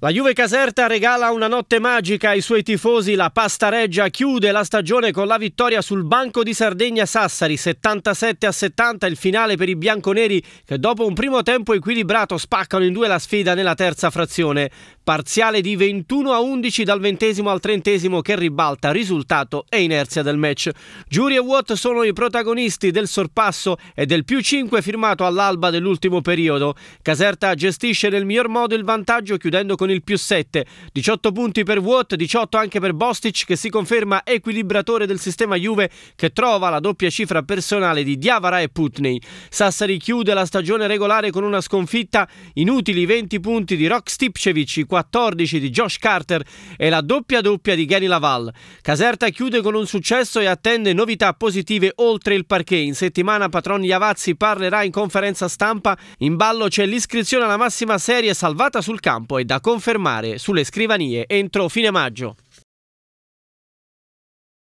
La Juve Caserta regala una notte magica ai suoi tifosi, la pasta reggia chiude la stagione con la vittoria sul banco di Sardegna Sassari 77 a 70, il finale per i bianconeri che dopo un primo tempo equilibrato spaccano in due la sfida nella terza frazione, parziale di 21 a 11 dal ventesimo al trentesimo che ribalta risultato e inerzia del match. Giuri e Watt sono i protagonisti del sorpasso e del più 5 firmato all'alba dell'ultimo periodo. Caserta gestisce nel miglior modo il vantaggio chiudendo con con il più 7. 18 punti per Watt, 18 anche per Bostic che si conferma equilibratore del sistema Juve che trova la doppia cifra personale di Diavara e Putney. Sassari chiude la stagione regolare con una sconfitta, inutili 20 punti di Rock Stipcevic, 14 di Josh Carter e la doppia doppia di Gary Laval. Caserta chiude con un successo e attende novità positive oltre il parquet. In settimana Patron Iavazzi parlerà in conferenza stampa, in ballo c'è l'iscrizione alla massima serie salvata sul campo e da conferenza confermare sulle scrivanie entro fine maggio.